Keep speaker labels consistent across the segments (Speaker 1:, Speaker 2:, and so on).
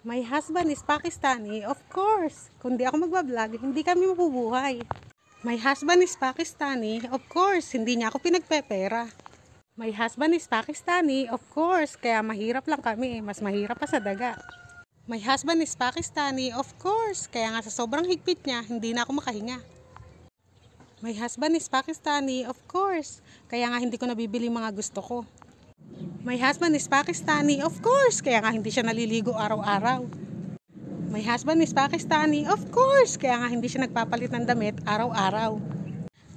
Speaker 1: My husband is Pakistani. Of course. Kundi di ako magbablog, hindi kami mabubuhay. My husband is Pakistani. Of course. Hindi niya ako pinagpepera. My husband is Pakistani. Of course. Kaya mahirap lang kami. Eh. Mas mahirap pa sa daga. My husband is Pakistani. Of course. Kaya nga sa sobrang higpit niya, hindi na ako makahinga. My husband is Pakistani. Of course. Kaya nga hindi ko nabibili mga gusto ko. My husband is Pakistani, of course. Kaya nga hindi siya naliligo araw-araw. My husband is Pakistani, of course. Kaya nga hindi siya nagpapalit ng damit araw-araw.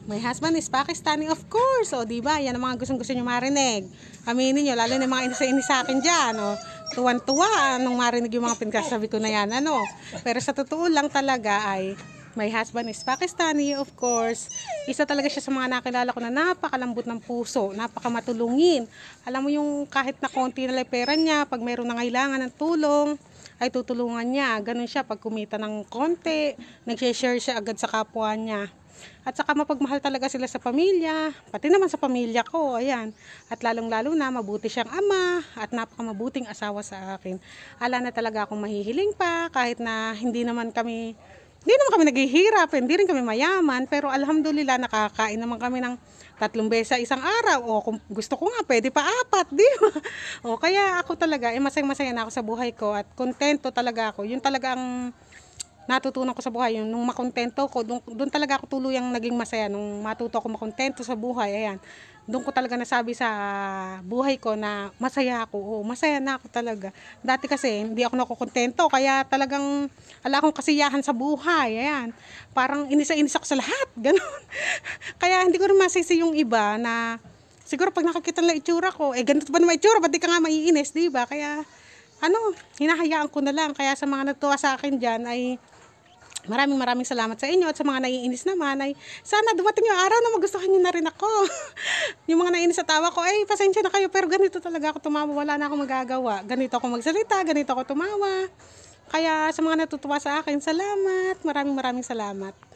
Speaker 1: My husband is Pakistani, of course. O, di ba? Yan ang mga gustong gusto nyo marinig. Aminin nyo, lalo na mga inisa-inis sa akin dyan. O, tuwan-tuwa nung marinig yung mga pinagsasabi ko na yan. Ano? Pero sa totoo lang talaga ay My husband is Pakistani, of course. Isa talaga siya sa mga nakilala ko na napakalambot ng puso, napakamatulungin. Alam mo yung kahit na konti na pera niya, pag mayroon na kailangan ng tulong, ay tutulungan niya. Ganun siya pag kumita ng konti, nag-share siya agad sa kapwa niya. At saka mapagmahal talaga sila sa pamilya, pati naman sa pamilya ko, ayan. At lalong-lalo na mabuti siyang ama at napakamabuting asawa sa akin. Ala na talaga akong mahihiling pa kahit na hindi naman kami hindi naman kami naghihirap, hindi rin kami mayaman, pero alhamdulillah nakakain naman kami ng tatlong beses isang araw. O kung gusto ko nga, pwede pa apat, di ba? O kaya ako talaga, eh, masayang masaya na ako sa buhay ko at kontento talaga ako. Yun talaga ang natutunan ko sa buhay yung nung makontento ko doon, doon talaga ako tuluyang naging masaya nung matuto ako makontento sa buhay ayan doon ko talaga nasabi sa buhay ko na masaya ako oo, masaya na ako talaga dati kasi hindi ako nakukontento kaya talagang ala akong kasiyahan sa buhay ayan parang inisa-inisa ko sa lahat ganun kaya hindi ko rin masisi yung iba na siguro pag nakakita nila itsura ko eh ganito ba naman itsura ba't di ka nga maiinis di ba kaya ano, hinahayaan ko na lang. Kaya sa mga nagtuwa sa akin dyan ay Maraming maraming salamat sa inyo at sa mga naiinis naman ay sana dumating yung araw na magustuhan niyo na rin ako. yung mga naiinis sa tawa ko, ay pasensya na kayo pero ganito talaga ako tumawa, wala na akong magagawa. Ganito ako magsalita, ganito ako tumawa. Kaya sa mga natutuwa sa akin, salamat. Maraming maraming salamat.